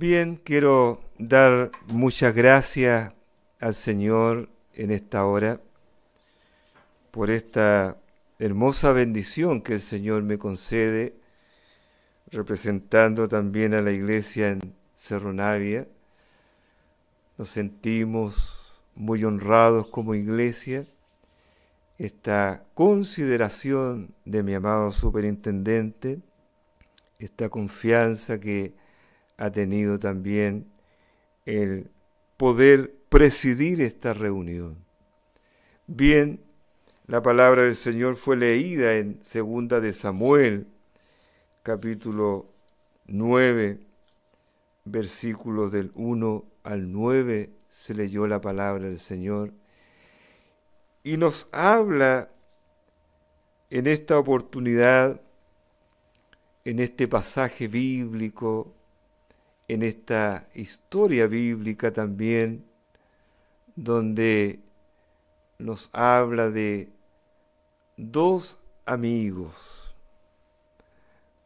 Bien, quiero dar muchas gracias al Señor en esta hora por esta hermosa bendición que el Señor me concede, representando también a la iglesia en Cerro Navia. Nos sentimos muy honrados como iglesia. Esta consideración de mi amado superintendente, esta confianza que ha tenido también el poder presidir esta reunión. Bien, la palabra del Señor fue leída en segunda de Samuel, capítulo 9, versículos del 1 al 9 se leyó la palabra del Señor y nos habla en esta oportunidad, en este pasaje bíblico en esta historia bíblica también, donde nos habla de dos amigos,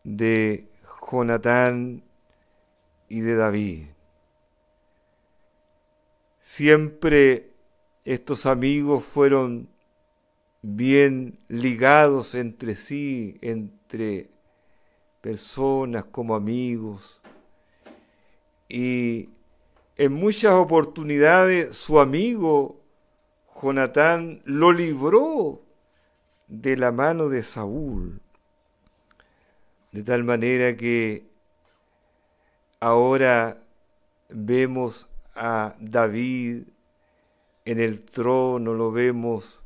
de Jonatán y de David. Siempre estos amigos fueron bien ligados entre sí, entre personas como amigos, y en muchas oportunidades su amigo Jonatán lo libró de la mano de Saúl. De tal manera que ahora vemos a David en el trono, lo vemos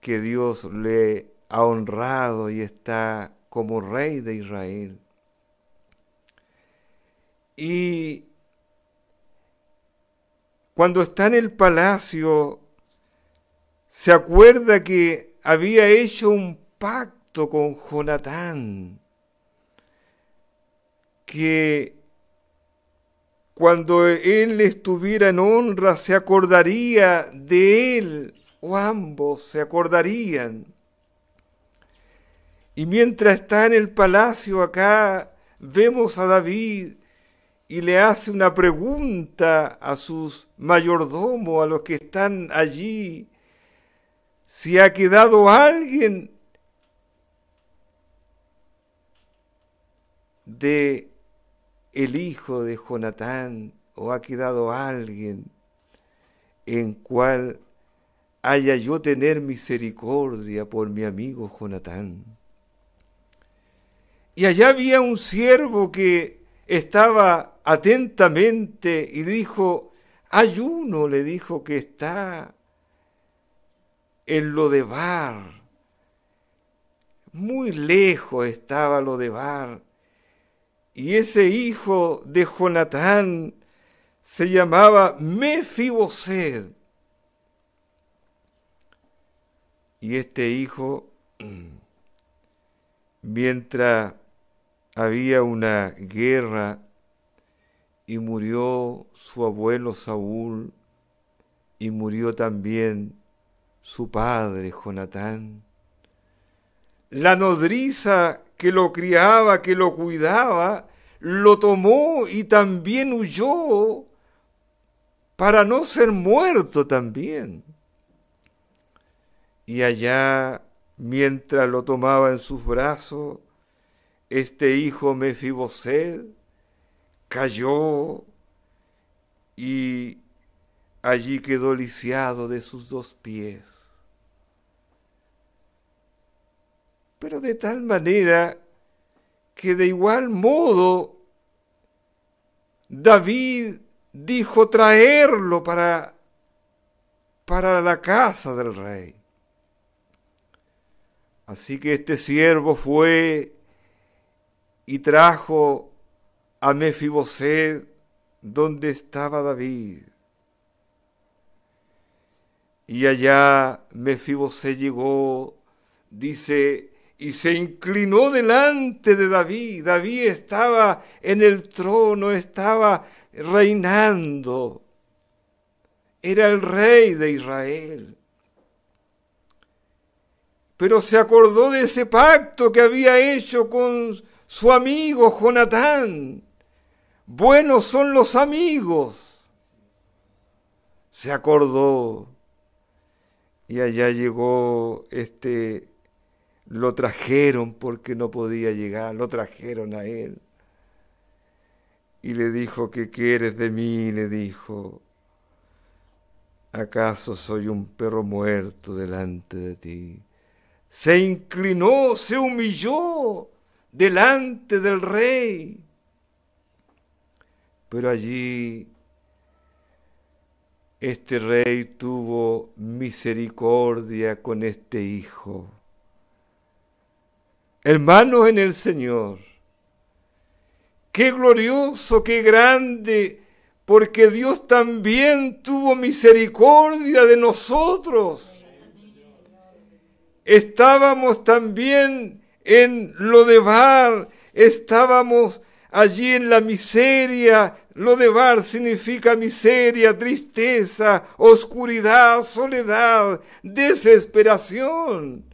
que Dios le ha honrado y está como rey de Israel. Y cuando está en el palacio, se acuerda que había hecho un pacto con Jonatán, que cuando él estuviera en honra se acordaría de él, o ambos se acordarían. Y mientras está en el palacio acá, vemos a David y le hace una pregunta a sus mayordomos, a los que están allí, si ha quedado alguien de el hijo de Jonatán o ha quedado alguien en cual haya yo tener misericordia por mi amigo Jonatán. Y allá había un siervo que estaba atentamente y dijo, hay uno, le dijo, que está en lo de bar Muy lejos estaba bar Y ese hijo de Jonatán se llamaba Mefibosed, Y este hijo, mientras había una guerra y murió su abuelo Saúl y murió también su padre Jonatán. La nodriza que lo criaba, que lo cuidaba, lo tomó y también huyó para no ser muerto también. Y allá, mientras lo tomaba en sus brazos, este hijo Mefiboset cayó y allí quedó lisiado de sus dos pies. Pero de tal manera que de igual modo David dijo traerlo para para la casa del rey. Así que este siervo fue y trajo a Mefiboset donde estaba David. Y allá Mefiboset llegó, dice, y se inclinó delante de David. David estaba en el trono, estaba reinando. Era el rey de Israel. Pero se acordó de ese pacto que había hecho con su amigo Jonatán. Buenos son los amigos. Se acordó. Y allá llegó este, lo trajeron porque no podía llegar, lo trajeron a él. Y le dijo, ¿qué quieres de mí? Le dijo, ¿acaso soy un perro muerto delante de ti? Se inclinó, se humilló delante del rey. Pero allí este rey tuvo misericordia con este hijo. Hermanos en el Señor, qué glorioso, qué grande, porque Dios también tuvo misericordia de nosotros. Estábamos también en lo Lodebar, estábamos allí en la miseria. Lo Lodebar significa miseria, tristeza, oscuridad, soledad, desesperación.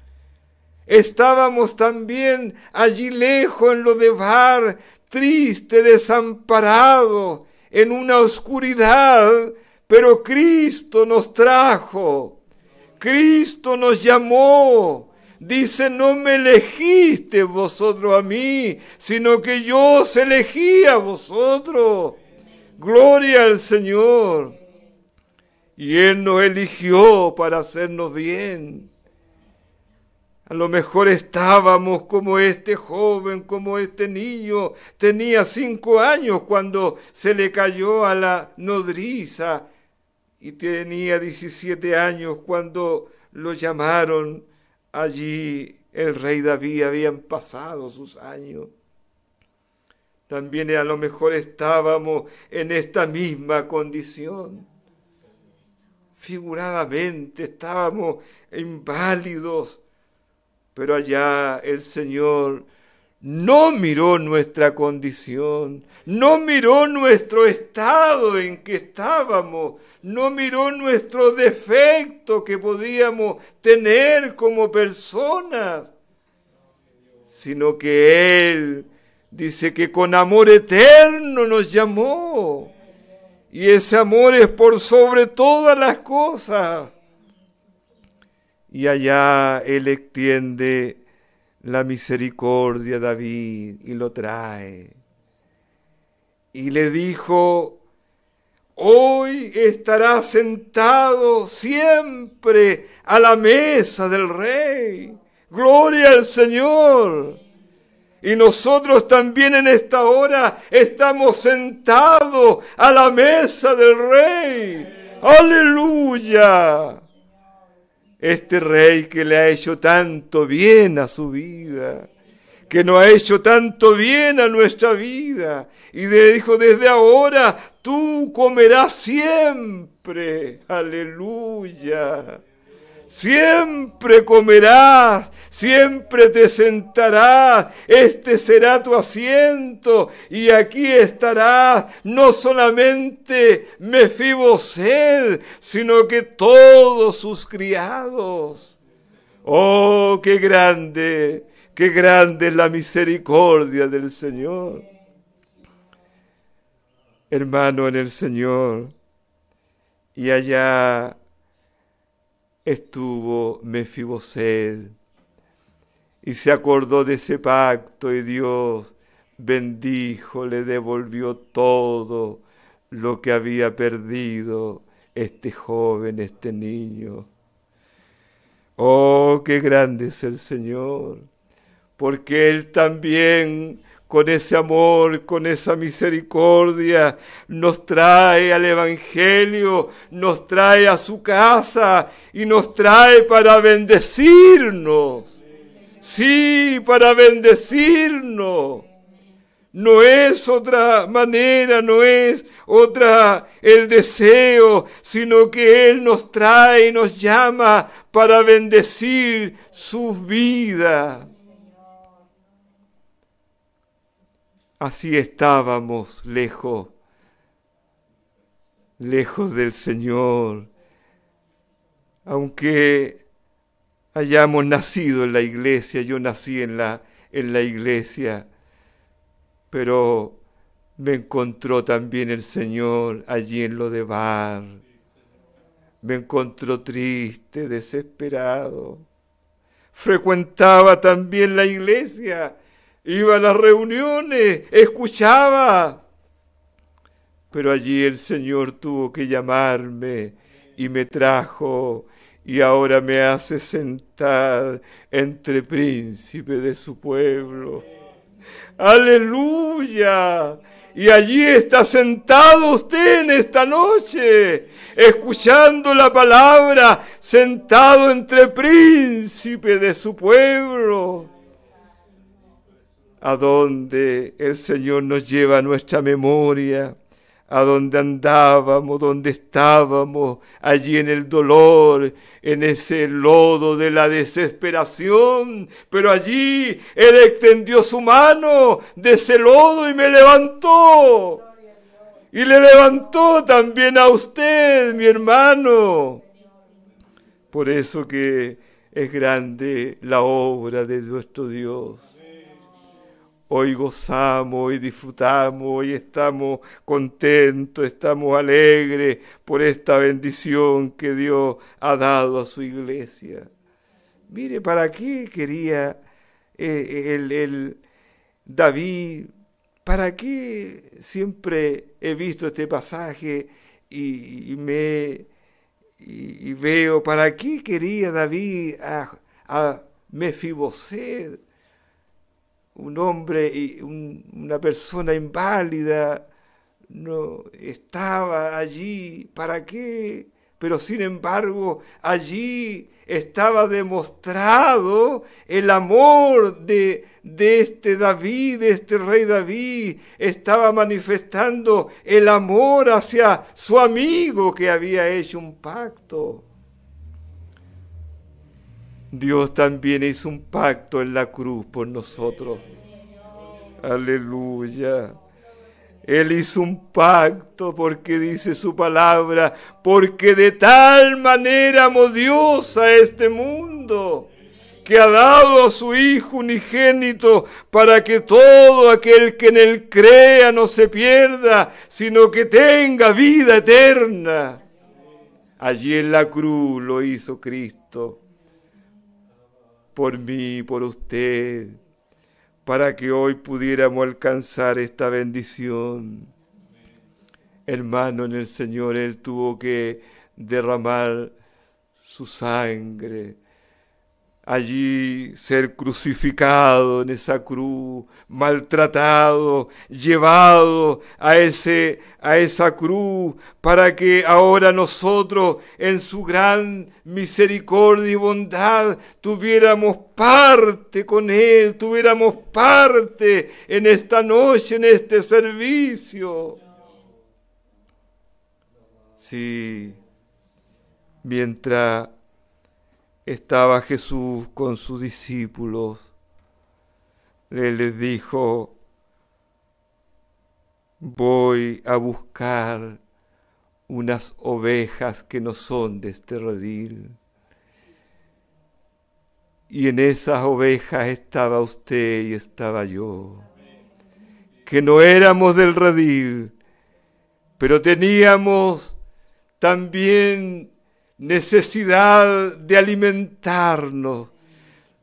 Estábamos también allí lejos en lo Lodebar, triste, desamparado, en una oscuridad, pero Cristo nos trajo, Cristo nos llamó, Dice, no me elegiste vosotros a mí, sino que yo os elegí a vosotros. Gloria al Señor. Y Él nos eligió para hacernos bien. A lo mejor estábamos como este joven, como este niño. Tenía cinco años cuando se le cayó a la nodriza y tenía 17 años cuando lo llamaron Allí el rey David habían pasado sus años. También a lo mejor estábamos en esta misma condición. Figuradamente estábamos inválidos, pero allá el Señor no miró nuestra condición, no miró nuestro estado en que estábamos, no miró nuestro defecto que podíamos tener como personas, sino que Él dice que con amor eterno nos llamó. Y ese amor es por sobre todas las cosas. Y allá Él extiende la misericordia de David y lo trae. Y le dijo, hoy estará sentado siempre a la mesa del rey. Gloria al Señor. Y nosotros también en esta hora estamos sentados a la mesa del rey. Aleluya este rey que le ha hecho tanto bien a su vida, que nos ha hecho tanto bien a nuestra vida. Y le dijo, desde ahora tú comerás siempre. Aleluya. Siempre comerás siempre te sentará, este será tu asiento y aquí estarás no solamente Mefibosel, sino que todos sus criados. Oh, qué grande, qué grande es la misericordia del Señor. Hermano en el Señor, y allá estuvo Mefibosel. Y se acordó de ese pacto y Dios bendijo, le devolvió todo lo que había perdido este joven, este niño. Oh, qué grande es el Señor, porque Él también con ese amor, con esa misericordia, nos trae al Evangelio, nos trae a su casa y nos trae para bendecirnos. Sí, para bendecirnos. No es otra manera, no es otra el deseo, sino que Él nos trae, y nos llama para bendecir su vida. Así estábamos lejos, lejos del Señor, aunque hayamos nacido en la iglesia, yo nací en la, en la iglesia, pero me encontró también el Señor allí en lo de Bar. Me encontró triste, desesperado. Frecuentaba también la iglesia, iba a las reuniones, escuchaba. Pero allí el Señor tuvo que llamarme y me trajo y ahora me hace sentar entre príncipe de su pueblo. Aleluya. Y allí está sentado usted en esta noche, escuchando la palabra, sentado entre príncipe de su pueblo. A donde el Señor nos lleva nuestra memoria a donde andábamos, donde estábamos, allí en el dolor, en ese lodo de la desesperación, pero allí Él extendió su mano de ese lodo y me levantó. Y le levantó también a usted, mi hermano. Por eso que es grande la obra de nuestro Dios. Hoy gozamos, hoy disfrutamos, hoy estamos contentos, estamos alegres por esta bendición que Dios ha dado a su iglesia. Mire, ¿para qué quería eh, el, David? ¿Para qué siempre he visto este pasaje y, me y, veo para qué quería David a, a un hombre, y una persona inválida, no estaba allí, ¿para qué? Pero sin embargo, allí estaba demostrado el amor de, de este David, de este rey David, estaba manifestando el amor hacia su amigo que había hecho un pacto. Dios también hizo un pacto en la cruz por nosotros. Aleluya. Él hizo un pacto porque dice su palabra, porque de tal manera amó Dios a este mundo que ha dado a su Hijo unigénito para que todo aquel que en él crea no se pierda, sino que tenga vida eterna. Allí en la cruz lo hizo Cristo por mí, por usted, para que hoy pudiéramos alcanzar esta bendición. Hermano, en el Señor Él tuvo que derramar su sangre allí ser crucificado en esa cruz, maltratado, llevado a, ese, a esa cruz, para que ahora nosotros en su gran misericordia y bondad tuviéramos parte con Él, tuviéramos parte en esta noche, en este servicio. Sí, mientras estaba Jesús con sus discípulos. Le les dijo, voy a buscar unas ovejas que no son de este redil. Y en esas ovejas estaba usted y estaba yo, que no éramos del redil, pero teníamos también necesidad de alimentarnos.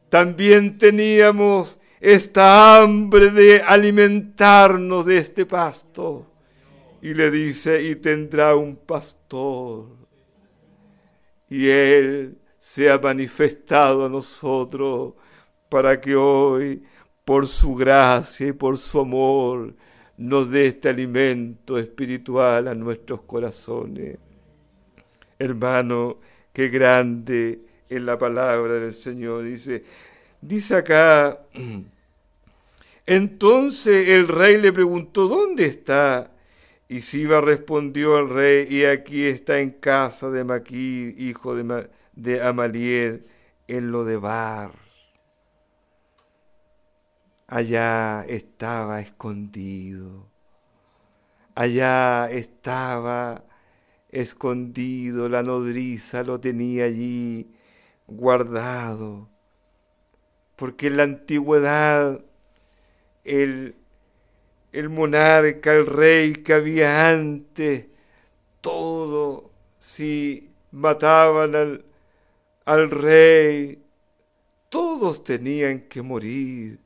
También teníamos esta hambre de alimentarnos de este pasto. Y le dice, y tendrá un pastor. Y él se ha manifestado a nosotros para que hoy, por su gracia y por su amor, nos dé este alimento espiritual a nuestros corazones hermano, qué grande es la palabra del Señor. Dice, dice acá, entonces el rey le preguntó, ¿dónde está? Y Siba respondió al rey, y aquí está en casa de Maquir, hijo de, de Amaliel, en lo de Bar. Allá estaba escondido. Allá estaba escondido, la nodriza lo tenía allí guardado, porque en la antigüedad el, el monarca, el rey que había antes, todo, si mataban al, al rey, todos tenían que morir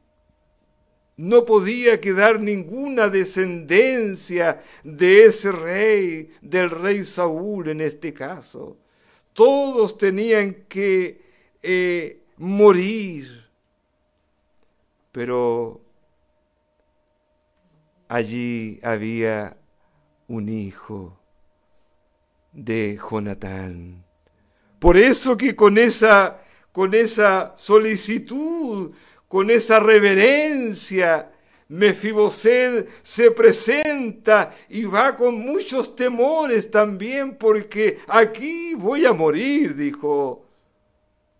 no podía quedar ninguna descendencia de ese rey, del rey Saúl en este caso. Todos tenían que eh, morir. Pero allí había un hijo de Jonatán. Por eso que con esa, con esa solicitud con esa reverencia. Mefiboset se presenta y va con muchos temores también porque aquí voy a morir, dijo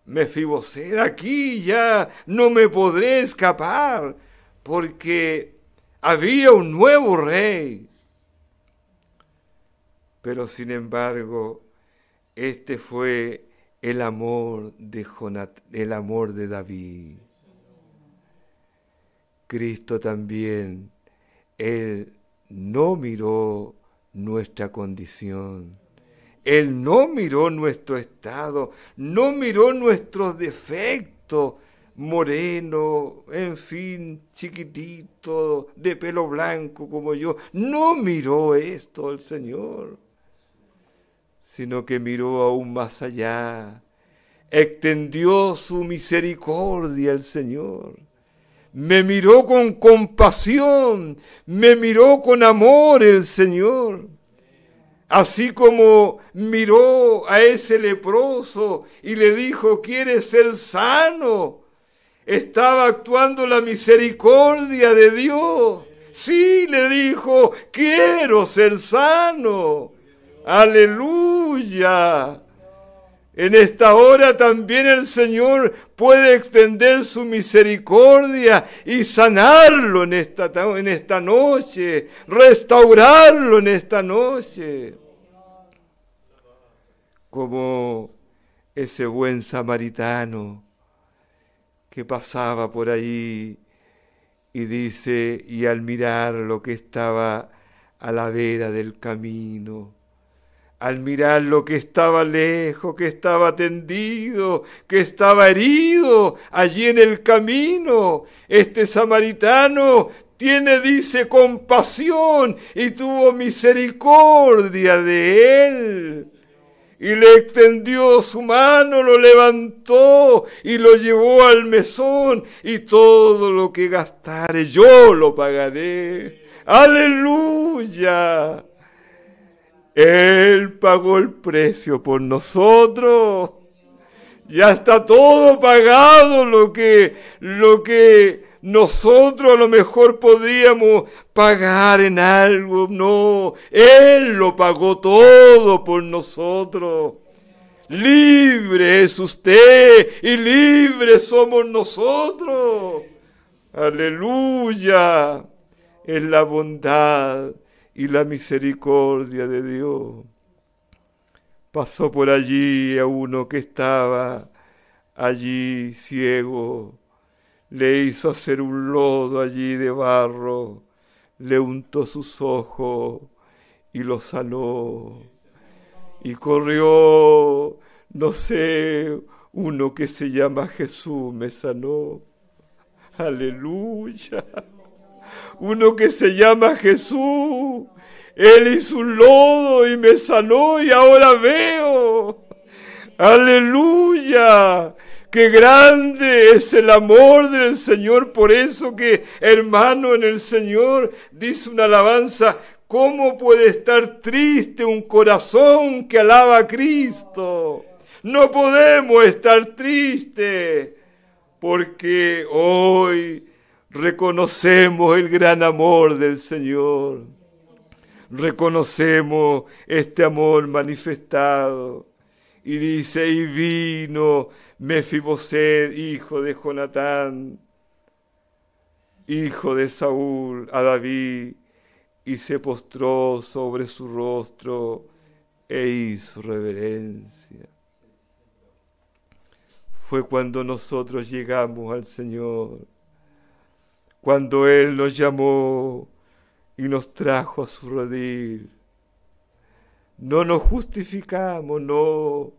Mefiboset, aquí ya no me podré escapar porque había un nuevo rey. Pero sin embargo, este fue el amor de Jonat el amor de David. Cristo también, Él no miró nuestra condición. Él no miró nuestro estado, no miró nuestros defectos, moreno, en fin, chiquitito, de pelo blanco como yo. No miró esto el Señor, sino que miró aún más allá. Extendió su misericordia el Señor me miró con compasión, me miró con amor el Señor. Así como miró a ese leproso y le dijo, ¿quieres ser sano? Estaba actuando la misericordia de Dios. Sí, le dijo, quiero ser sano. Aleluya. En esta hora también el Señor puede extender su misericordia y sanarlo en esta, en esta noche, restaurarlo en esta noche. Como ese buen samaritano que pasaba por ahí y dice, y al mirar lo que estaba a la vera del camino, al mirar lo que estaba lejos, que estaba tendido, que estaba herido allí en el camino. Este samaritano tiene, dice, compasión y tuvo misericordia de él. Y le extendió su mano, lo levantó y lo llevó al mesón y todo lo que gastare yo lo pagaré. Aleluya. Él pagó el precio por nosotros. Ya está todo pagado lo que, lo que nosotros a lo mejor podríamos pagar en algo. No, Él lo pagó todo por nosotros. Libre es usted y libre somos nosotros. Aleluya. Es la bondad y la misericordia de Dios. Pasó por allí a uno que estaba allí ciego, le hizo hacer un lodo allí de barro, le untó sus ojos y lo sanó. Y corrió, no sé, uno que se llama Jesús me sanó. Aleluya uno que se llama Jesús. Él hizo un lodo y me sanó y ahora veo. Aleluya. Qué grande es el amor del Señor. Por eso que, hermano, en el Señor dice una alabanza. ¿Cómo puede estar triste un corazón que alaba a Cristo? No podemos estar tristes porque hoy reconocemos el gran amor del Señor. Reconocemos este amor manifestado. Y dice, y vino Mefiboset, hijo de Jonatán, hijo de Saúl, a David, y se postró sobre su rostro e hizo reverencia. Fue cuando nosotros llegamos al Señor cuando Él nos llamó y nos trajo a su redil. No nos justificamos, no,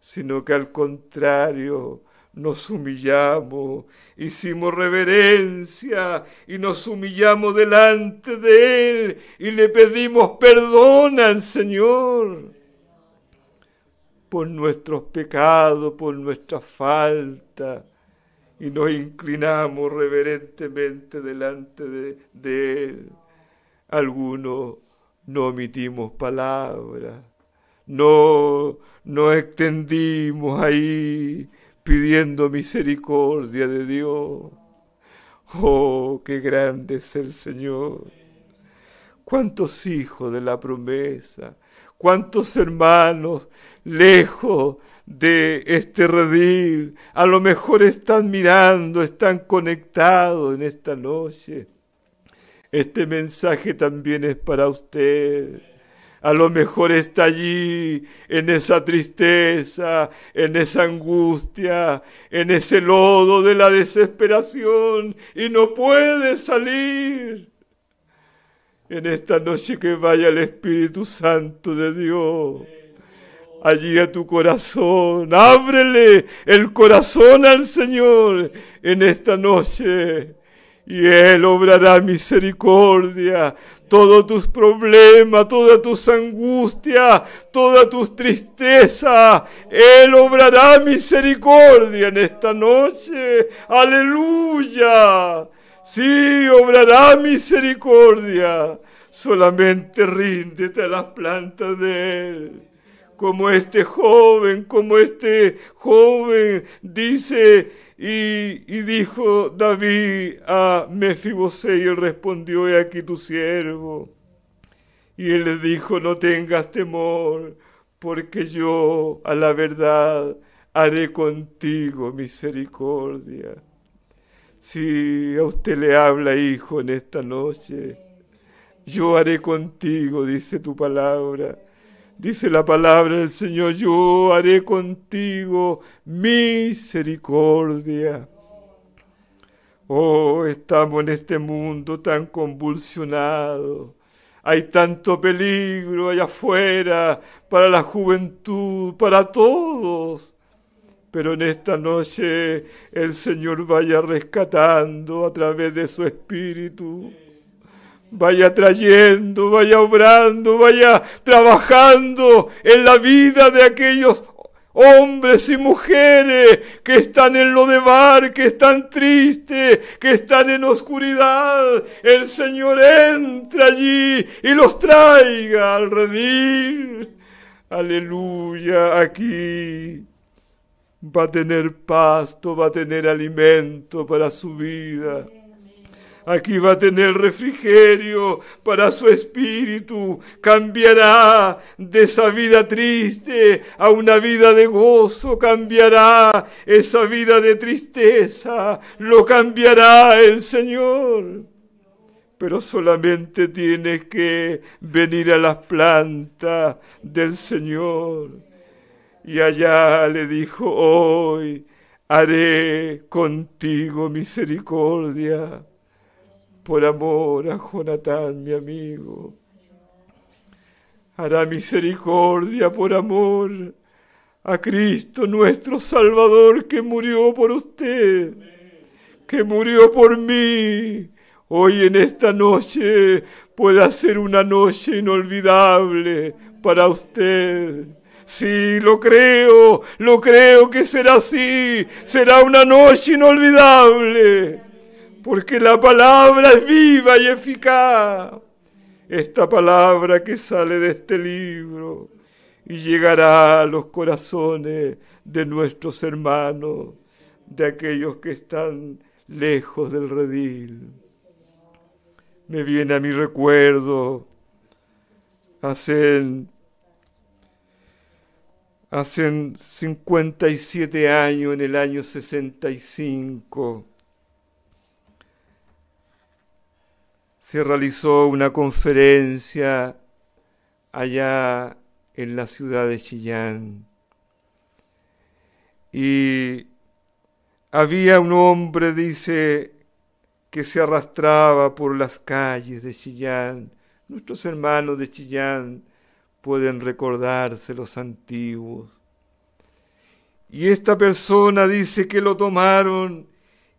sino que al contrario, nos humillamos, hicimos reverencia y nos humillamos delante de Él y le pedimos perdón al Señor por nuestros pecados, por nuestra falta y nos inclinamos reverentemente delante de, Él. Algunos no omitimos palabras, no nos extendimos ahí pidiendo misericordia de Dios. Oh, qué grande es el Señor. Cuántos hijos de la promesa, cuántos hermanos lejos de este redil, a lo mejor están mirando, están conectados en esta noche. Este mensaje también es para usted. A lo mejor está allí, en esa tristeza, en esa angustia, en ese lodo de la desesperación y no puede salir en esta noche que vaya el Espíritu Santo de Dios. Allí a tu corazón, ábrele el corazón al Señor en esta noche y Él obrará misericordia. Todos tus problemas, todas tus angustias, todas tus tristezas, Él obrará misericordia en esta noche. Aleluya. Sí, obrará misericordia. Solamente ríndete a las plantas de Él. Como este joven, como este joven dice y, dijo David a Mefibosé y él respondió, he aquí tu siervo. Y él le dijo, no tengas temor, porque yo a la verdad haré contigo misericordia. Si a usted le habla, hijo, en esta noche, yo haré contigo, dice tu palabra. Dice la palabra del Señor, yo haré contigo misericordia. Oh, estamos en este mundo tan convulsionado. Hay tanto peligro allá afuera para la juventud, para todos pero en esta noche el Señor vaya rescatando a través de su espíritu. Vaya trayendo, vaya obrando, vaya trabajando en la vida de aquellos hombres y mujeres que están en lo de bar, que están tristes, que están en oscuridad, el Señor entra allí y los traiga al redil. Aleluya, aquí va a tener pasto, va a tener alimento para su vida. Aquí va a tener refrigerio para su espíritu. Cambiará de esa vida triste a una vida de gozo. Cambiará esa vida de tristeza. Lo cambiará el Señor pero solamente tiene que venir a las plantas del Señor y allá le dijo, hoy haré contigo misericordia por amor a Jonatán, mi amigo. Hará misericordia por amor a Cristo nuestro Salvador que murió por usted, que murió por mí. Hoy en esta noche pueda ser una noche inolvidable para usted. Sí, lo creo, lo creo que será así. Será una noche inolvidable. Porque la palabra es viva y eficaz. Esta palabra que sale de este libro y llegará a los corazones de nuestros hermanos, de aquellos que están lejos del redil. Me viene a mi recuerdo hacer hace 57 años, en el año 65, se realizó una conferencia allá en la ciudad de Chillán. Y había un hombre, dice, que se arrastraba por las calles de Chillán, nuestros hermanos de Chillán, pueden recordarse los antiguos. Y esta persona dice que lo tomaron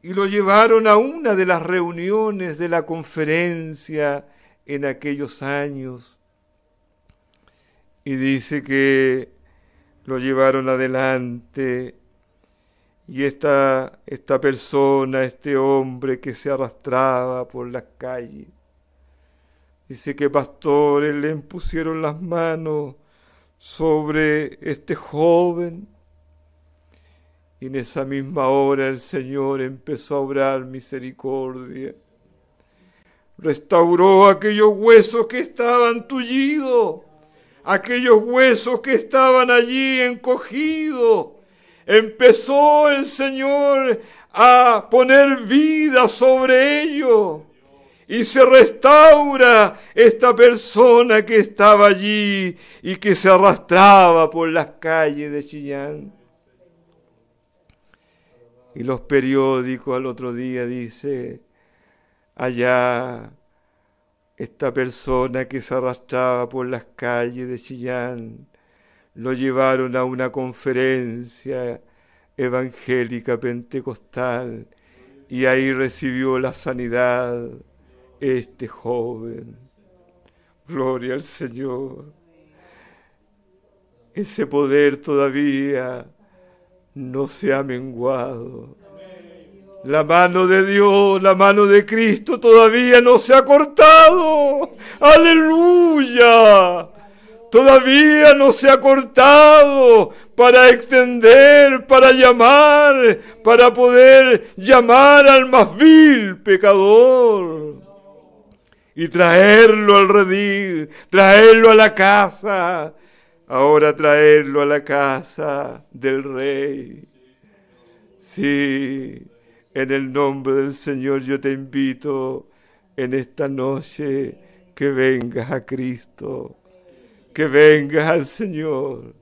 y lo llevaron a una de las reuniones de la conferencia en aquellos años. Y dice que lo llevaron adelante y esta, esta persona, este hombre que se arrastraba por las calles, Dice que pastores le impusieron las manos sobre este joven. Y en esa misma hora el Señor empezó a obrar misericordia. Restauró aquellos huesos que estaban tullidos, aquellos huesos que estaban allí encogidos. Empezó el Señor a poner vida sobre ellos y se restaura esta persona que estaba allí y que se arrastraba por las calles de Chillán. Y los periódicos al otro día dice, allá esta persona que se arrastraba por las calles de Chillán, lo llevaron a una conferencia evangélica pentecostal y ahí recibió la sanidad este joven. Gloria al Señor. Ese poder todavía no se ha menguado. La mano de Dios, la mano de Cristo todavía no se ha cortado. Aleluya. Todavía no se ha cortado para extender, para llamar, para poder llamar al más vil pecador y traerlo al redil, traerlo a la casa, ahora traerlo a la casa del rey. Sí, en el nombre del Señor yo te invito en esta noche que vengas a Cristo, que vengas al Señor.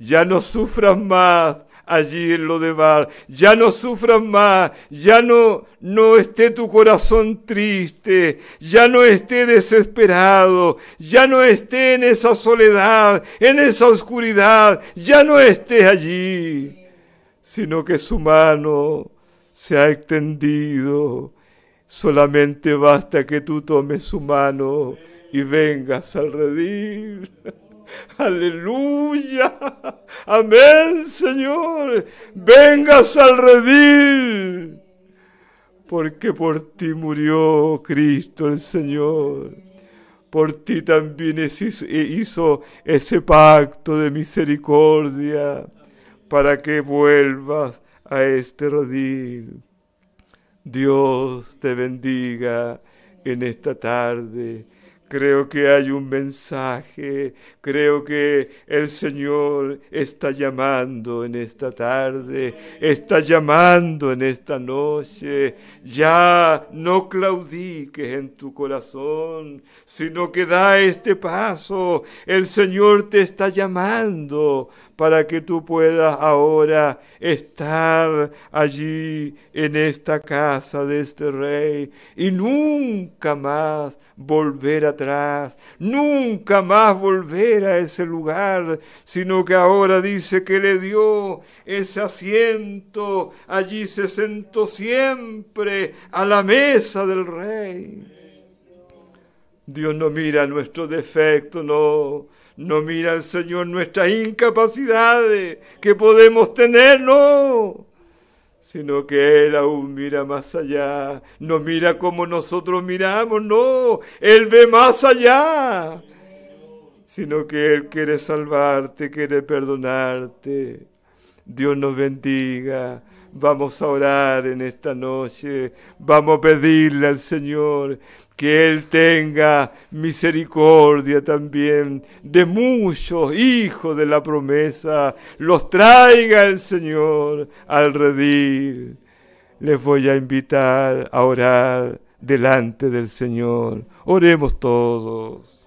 Ya no sufras más allí en lo de Bar. Ya no sufras más, ya no, no esté tu corazón triste, ya no esté desesperado, ya no esté en esa soledad, en esa oscuridad, ya no esté allí, sino que su mano se ha extendido. Solamente basta que tú tomes su mano y vengas al Aleluya. Amén, Señor. Vengas al redil. Porque por ti murió Cristo el Señor. Por ti también e-, hizo ese pacto de misericordia para que vuelvas a este redil. Dios te bendiga en esta tarde creo que hay un mensaje, creo que el Señor está llamando en esta tarde, está llamando en esta noche. Ya no claudiques en tu corazón, sino que da este paso. El Señor te está llamando para que tú puedas ahora estar allí en esta casa de este rey y nunca más volver atrás, nunca más volver a ese lugar, sino que ahora dice que le dio ese asiento, allí se sentó siempre a la mesa del rey. Dios no mira nuestro defecto, no. No mira el Señor nuestras incapacidades que podemos tener, no sino que Él aún mira más allá, no mira como nosotros miramos, no, Él ve más allá, sino que Él quiere salvarte, quiere perdonarte. Dios nos bendiga, Vamos a orar en esta noche, vamos a pedirle al Señor que Él tenga misericordia también de muchos hijos de la promesa, los traiga el Señor al redil. Les voy a invitar a orar delante del Señor. Oremos todos.